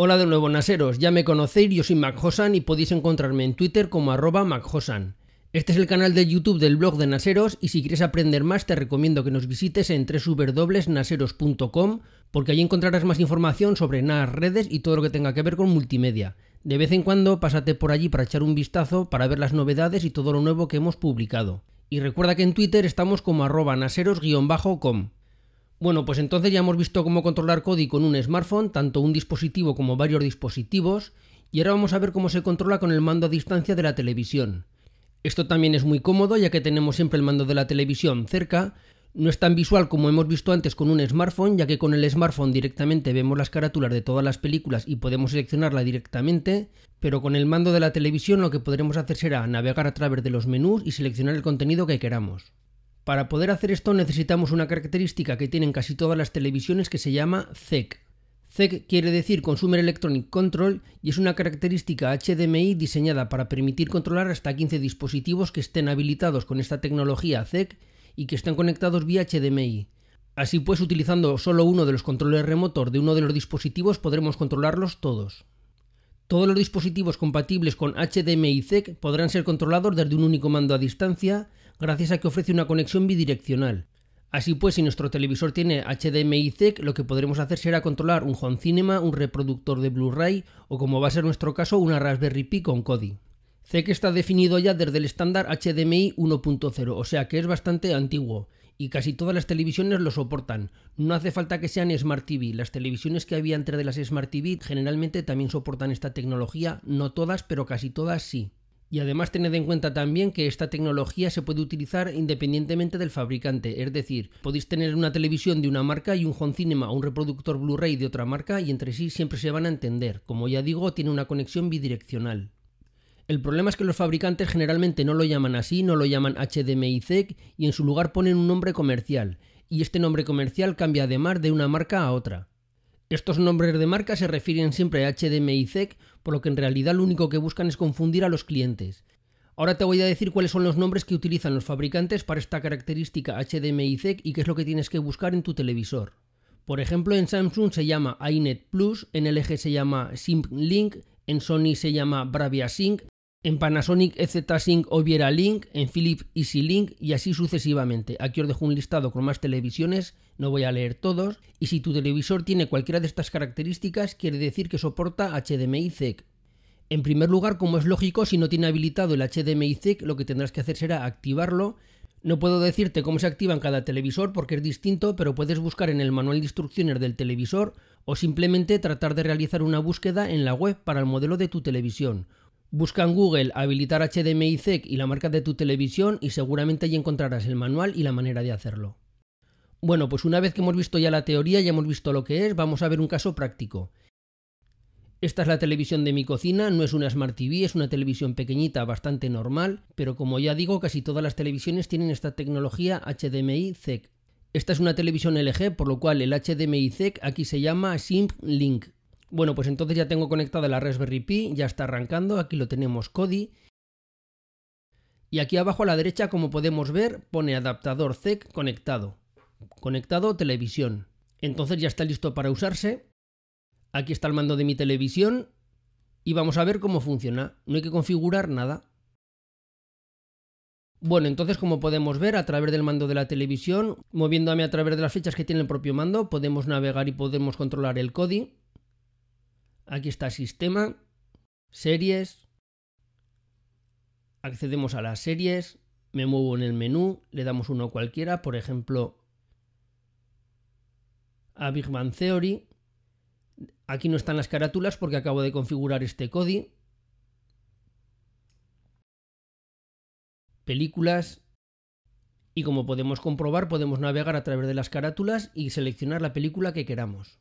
Hola de nuevo, Naseros. Ya me conocéis, yo soy MacHosan y podéis encontrarme en Twitter como arroba MacHosan. Este es el canal de YouTube del blog de Naseros y si quieres aprender más te recomiendo que nos visites en www.naseros.com porque allí encontrarás más información sobre NAS, redes y todo lo que tenga que ver con multimedia. De vez en cuando pásate por allí para echar un vistazo para ver las novedades y todo lo nuevo que hemos publicado. Y recuerda que en Twitter estamos como arroba naseros-com. Bueno, pues entonces ya hemos visto cómo controlar Kodi con un smartphone, tanto un dispositivo como varios dispositivos, y ahora vamos a ver cómo se controla con el mando a distancia de la televisión. Esto también es muy cómodo ya que tenemos siempre el mando de la televisión cerca, no es tan visual como hemos visto antes con un smartphone, ya que con el smartphone directamente vemos las carátulas de todas las películas y podemos seleccionarla directamente, pero con el mando de la televisión lo que podremos hacer será navegar a través de los menús y seleccionar el contenido que queramos. Para poder hacer esto necesitamos una característica que tienen casi todas las televisiones que se llama CEC. CEC quiere decir Consumer Electronic Control y es una característica HDMI diseñada para permitir controlar hasta 15 dispositivos que estén habilitados con esta tecnología CEC e y que estén conectados vía HDMI. Así pues, utilizando solo uno de los controles remotos de uno de los dispositivos podremos controlarlos todos. Todos los dispositivos compatibles con HDMI y CEC e podrán ser controlados desde un único mando a distancia, gracias a que ofrece una conexión bidireccional. Así pues, si nuestro televisor tiene HDMI CEC, lo que podremos hacer será controlar un home cinema, un reproductor de Blu-ray o, como va a ser nuestro caso, una Raspberry Pi con Kodi. CEC está definido ya desde el estándar HDMI 1.0, o sea que es bastante antiguo, y casi todas las televisiones lo soportan. No hace falta que sean Smart TV, las televisiones que había entre de las Smart TV generalmente también soportan esta tecnología, no todas, pero casi todas sí. Y además tened en cuenta también que esta tecnología se puede utilizar independientemente del fabricante, es decir, podéis tener una televisión de una marca y un home cinema o un reproductor Blu-ray de otra marca y entre sí siempre se van a entender, como ya digo, tiene una conexión bidireccional. El problema es que los fabricantes generalmente no lo llaman así, no lo llaman HDMI-ZEC y en su lugar ponen un nombre comercial, y este nombre comercial cambia además de una marca a otra. Estos nombres de marca se refieren siempre a HDMI ZEC, e por lo que en realidad lo único que buscan es confundir a los clientes. Ahora te voy a decir cuáles son los nombres que utilizan los fabricantes para esta característica HDMI y ZEC e y qué es lo que tienes que buscar en tu televisor. Por ejemplo, en Samsung se llama iNet Plus, en LG se llama SimLink, en Sony se llama Bravia Sync, en Panasonic EZ-Sync o Link, en Philips Easy Link y así sucesivamente. Aquí os dejo un listado con más televisiones, no voy a leer todos. Y si tu televisor tiene cualquiera de estas características, quiere decir que soporta HDMI ZEC. E en primer lugar, como es lógico, si no tiene habilitado el HDMI ZEC, e lo que tendrás que hacer será activarlo. No puedo decirte cómo se activa en cada televisor porque es distinto, pero puedes buscar en el manual de instrucciones del televisor o simplemente tratar de realizar una búsqueda en la web para el modelo de tu televisión. Busca en Google habilitar HDMI ZEC e y la marca de tu televisión y seguramente allí encontrarás el manual y la manera de hacerlo. Bueno, pues una vez que hemos visto ya la teoría y hemos visto lo que es, vamos a ver un caso práctico. Esta es la televisión de mi cocina, no es una Smart TV, es una televisión pequeñita, bastante normal, pero como ya digo, casi todas las televisiones tienen esta tecnología HDMI ZEC. E esta es una televisión LG, por lo cual el HDMI ZEC e aquí se llama Simp Link. Bueno, pues entonces ya tengo conectada la Raspberry Pi, ya está arrancando, aquí lo tenemos Kodi. Y aquí abajo a la derecha, como podemos ver, pone adaptador ZEC e conectado. Conectado televisión. Entonces ya está listo para usarse. Aquí está el mando de mi televisión y vamos a ver cómo funciona. No hay que configurar nada. Bueno, entonces como podemos ver a través del mando de la televisión, moviéndome a través de las flechas que tiene el propio mando, podemos navegar y podemos controlar el CODI. Aquí está sistema, series. Accedemos a las series, me muevo en el menú, le damos uno cualquiera, por ejemplo, a Big Bang Theory. Aquí no están las carátulas porque acabo de configurar este código. Películas. Y como podemos comprobar, podemos navegar a través de las carátulas y seleccionar la película que queramos.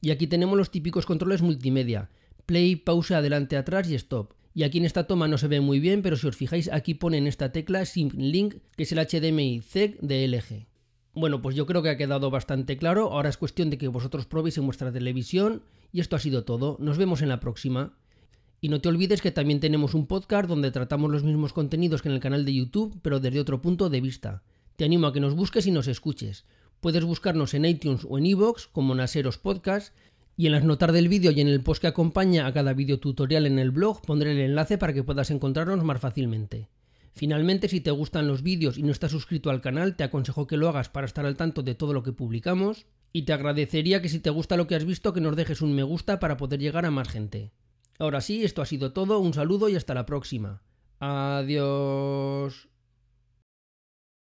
Y aquí tenemos los típicos controles multimedia. Play, pausa, adelante, atrás y stop. Y aquí en esta toma no se ve muy bien, pero si os fijáis aquí en esta tecla Sync Link, que es el HDMI ZEC de LG. Bueno, pues yo creo que ha quedado bastante claro. Ahora es cuestión de que vosotros probéis en vuestra televisión. Y esto ha sido todo. Nos vemos en la próxima. Y no te olvides que también tenemos un podcast donde tratamos los mismos contenidos que en el canal de YouTube, pero desde otro punto de vista. Te animo a que nos busques y nos escuches. Puedes buscarnos en iTunes o en iVoox como Naseros Podcast y en las notas del vídeo y en el post que acompaña a cada vídeo tutorial en el blog pondré el enlace para que puedas encontrarnos más fácilmente. Finalmente, si te gustan los vídeos y no estás suscrito al canal, te aconsejo que lo hagas para estar al tanto de todo lo que publicamos y te agradecería que si te gusta lo que has visto que nos dejes un me gusta para poder llegar a más gente. Ahora sí, esto ha sido todo, un saludo y hasta la próxima. Adiós.